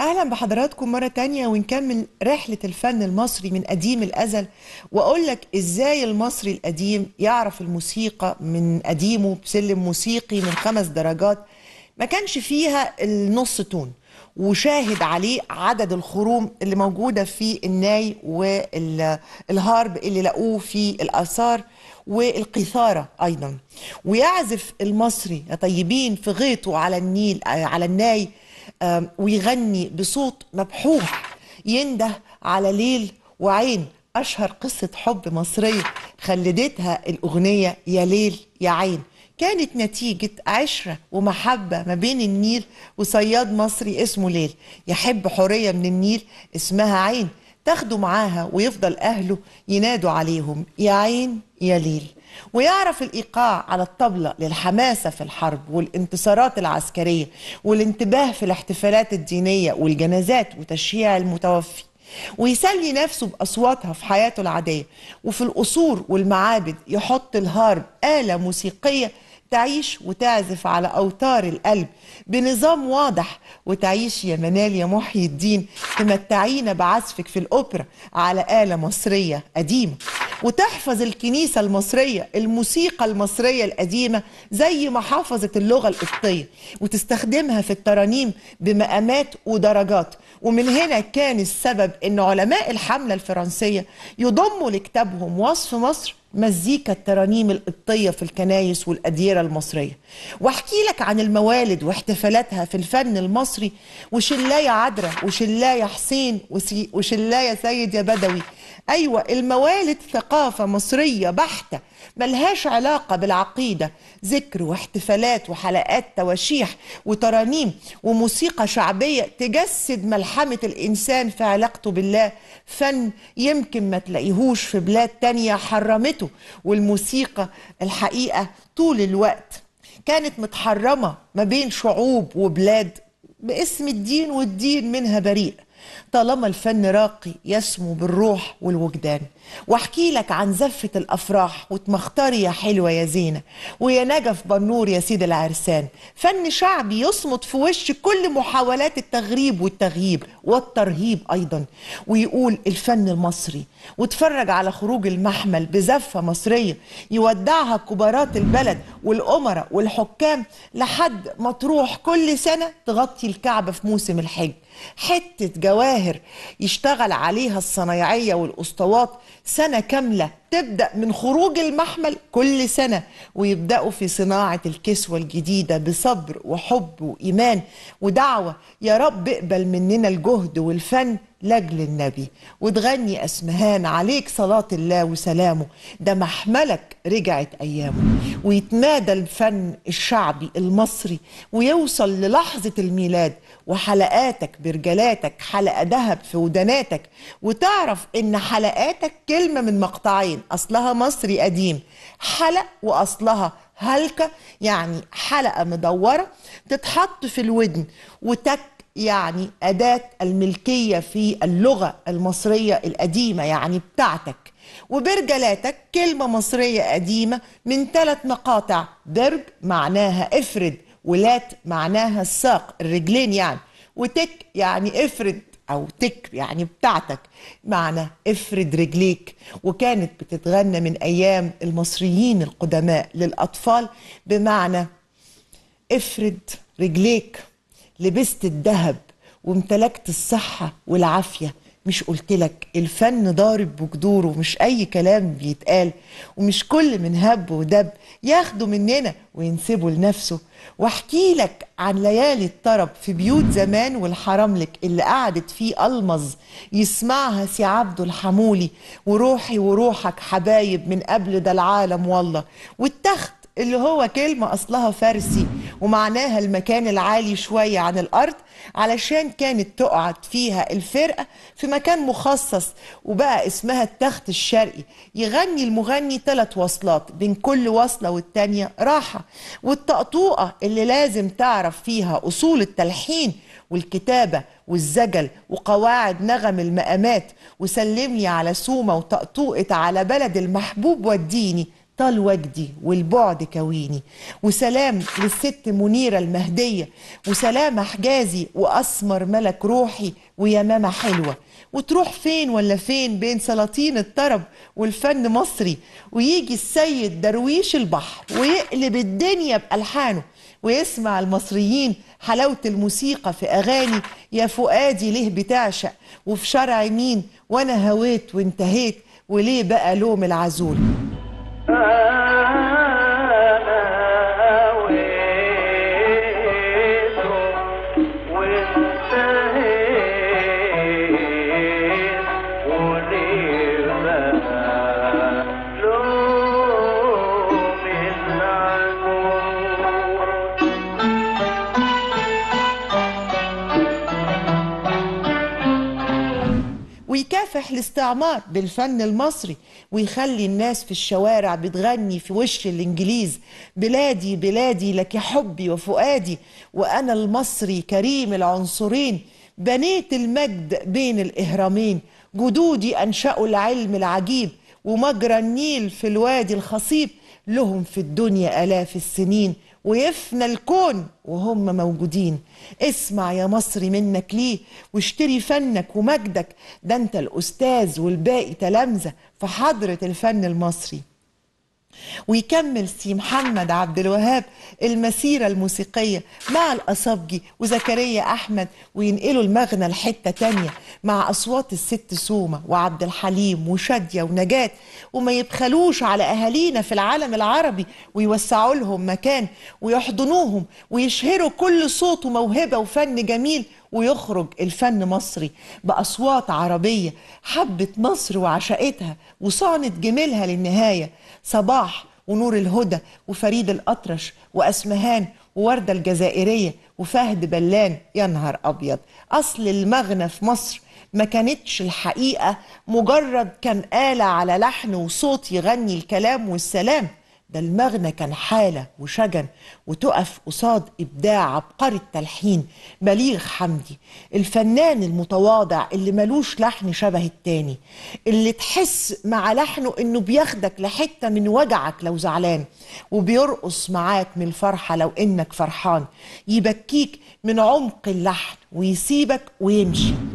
اهلا بحضراتكم مره تانية ونكمل رحله الفن المصري من قديم الازل واقول لك ازاي المصري القديم يعرف الموسيقى من قديمه بسلم موسيقي من خمس درجات ما كانش فيها النص تون وشاهد عليه عدد الخروم اللي موجوده في الناي والهارب اللي لقوه في الاثار والقيثاره ايضا ويعزف المصري يا طيبين في غيطه على النيل على الناي ويغني بصوت مبحوح ينده على ليل وعين أشهر قصة حب مصرية خلدتها الأغنية يا ليل يا عين كانت نتيجة عشرة ومحبة ما بين النيل وصياد مصري اسمه ليل يحب حورية من النيل اسمها عين تاخده معاها ويفضل أهله ينادوا عليهم يا عين يا ليل ويعرف الإيقاع على الطبلة للحماسة في الحرب والانتصارات العسكرية والانتباه في الاحتفالات الدينية والجنازات وتشييع المتوفي ويسلي نفسه بأصواتها في حياته العادية وفي القصور والمعابد يحط الهارب آلة موسيقية تعيش وتعزف على أوتار القلب بنظام واضح وتعيش يا منال يا محي الدين تمتعينا بعزفك في الأوبرا على آلة مصرية قديمة وتحفظ الكنيسة المصرية الموسيقى المصرية القديمة زي ما حافظت اللغة القبطية وتستخدمها في الترانيم بمقامات ودرجات ومن هنا كان السبب ان علماء الحملة الفرنسية يضموا لكتابهم وصف مصر مزيكا الترانيم القبطية في الكنايس والأديرة المصرية واحكي لك عن الموالد واحتفالاتها في الفن المصري وشلاية عدرة وشلاية حسين وشلاية سيد يا بدوي أيوة الموالد ثقافة مصرية بحتة ملهاش علاقة بالعقيدة ذكر واحتفالات وحلقات تواشيح وترانيم وموسيقى شعبية تجسد ملحمة الإنسان في علاقته بالله فن يمكن ما تلاقيهوش في بلاد تانية حرمته والموسيقى الحقيقة طول الوقت كانت متحرمة ما بين شعوب وبلاد باسم الدين والدين منها بريء طالما الفن راقي يسمو بالروح والوجدان واحكي لك عن زفة الأفراح وتمختاري يا حلوة يا زينة ويا نجف بنور يا سيد العرسان فن شعبي يصمت في وش كل محاولات التغريب والتغييب والترهيب أيضا ويقول الفن المصري وتفرج على خروج المحمل بزفة مصرية يودعها كبارات البلد والأمراء والحكام لحد ما تروح كل سنة تغطي الكعبة في موسم الحج حتة جواهر يشتغل عليها الصنايعية والأسطوات سنة كاملة تبدأ من خروج المحمل كل سنة ويبدأوا في صناعة الكسوة الجديدة بصبر وحب وإيمان ودعوة يا رب اقبل مننا الجهد والفن لاجل النبي وتغني اسمهان عليك صلاة الله وسلامه ده محملك رجعت أيامه ويتمادى الفن الشعبي المصري ويوصل للحظة الميلاد وحلقاتك برجالاتك حلقة ذهب في وداناتك وتعرف إن حلقاتك كلمة من مقطعين أصلها مصري قديم حلق وأصلها هلكة يعني حلقة مدورة تتحط في الودن وتك يعني أداة الملكية في اللغة المصرية القديمة يعني بتاعتك وبرجلاتك كلمة مصرية قديمة من ثلاث مقاطع برج معناها افرد ولات معناها الساق الرجلين يعني وتك يعني افرد او تك يعني بتاعتك معنى افرد رجليك وكانت بتتغنى من ايام المصريين القدماء للاطفال بمعنى افرد رجليك لبست الذهب وامتلكت الصحة والعافية مش قلت لك الفن ضارب بجدوره مش أي كلام بيتقال ومش كل من هب ودب ياخده مننا وينسبه لنفسه واحكي لك عن ليالي الطرب في بيوت زمان والحراملك اللي قعدت فيه المظ يسمعها سي عبده الحمولي وروحي وروحك حبايب من قبل ده العالم والله والتخت اللي هو كلمة أصلها فارسي ومعناها المكان العالي شوية عن الأرض علشان كانت تقعد فيها الفرقة في مكان مخصص وبقى اسمها التخت الشرقي يغني المغني ثلاث وصلات بين كل وصلة والتانية راحة والطقطوقة اللي لازم تعرف فيها أصول التلحين والكتابة والزجل وقواعد نغم المقامات وسلمني على سومة وطقطوقة على بلد المحبوب والديني ابطال وجدي والبعد كويني وسلام للست منيره المهديه وسلامه حجازي واسمر ملك روحي ويا ماما حلوه وتروح فين ولا فين بين سلاطين الطرب والفن مصري ويجي السيد درويش البحر ويقلب الدنيا بالحانه ويسمع المصريين حلاوة الموسيقى في أغاني يا فؤادي ليه بتعشق وفي شرع مين وأنا هويت وانتهيت وليه بقى لوم العزول Uh... يكافح الاستعمار بالفن المصري ويخلي الناس في الشوارع بتغني في وش الإنجليز بلادي بلادي لك حبي وفؤادي وأنا المصري كريم العنصرين بنيت المجد بين الإهرامين جدودي أنشأوا العلم العجيب ومجرى النيل في الوادي الخصيب لهم في الدنيا آلاف السنين ويفنى الكون وهم موجودين اسمع يا مصري منك ليه واشتري فنك ومجدك ده انت الاستاذ والباقي تلامذه في حضره الفن المصري ويكمل سي محمد عبد الوهاب المسيرة الموسيقية مع الأصابجي وزكريا أحمد وينقلوا المغنى لحتة تانية مع أصوات الست سومة وعبد الحليم وشادية ونجاة وما يبخلوش على أهالينا في العالم العربي ويوسعوا لهم مكان ويحضنوهم ويشهروا كل صوت وموهبة وفن جميل ويخرج الفن مصري بأصوات عربية حبت مصر وعشقتها وصانت جميلها للنهاية صباح ونور الهدى وفريد الأطرش وأسمهان ووردة الجزائرية وفهد بلان يا نهار أبيض أصل المغنى في مصر ما كانتش الحقيقة مجرد كان آلة على لحن وصوت يغني الكلام والسلام ده المغنى كان حالة وشجن وتقف قصاد إبداع عبقري التلحين بليغ حمدي الفنان المتواضع اللي ملوش لحن شبه التاني اللي تحس مع لحنه إنه بياخدك لحتة من وجعك لو زعلان وبيرقص معاك من الفرحة لو إنك فرحان يبكيك من عمق اللحن ويسيبك ويمشي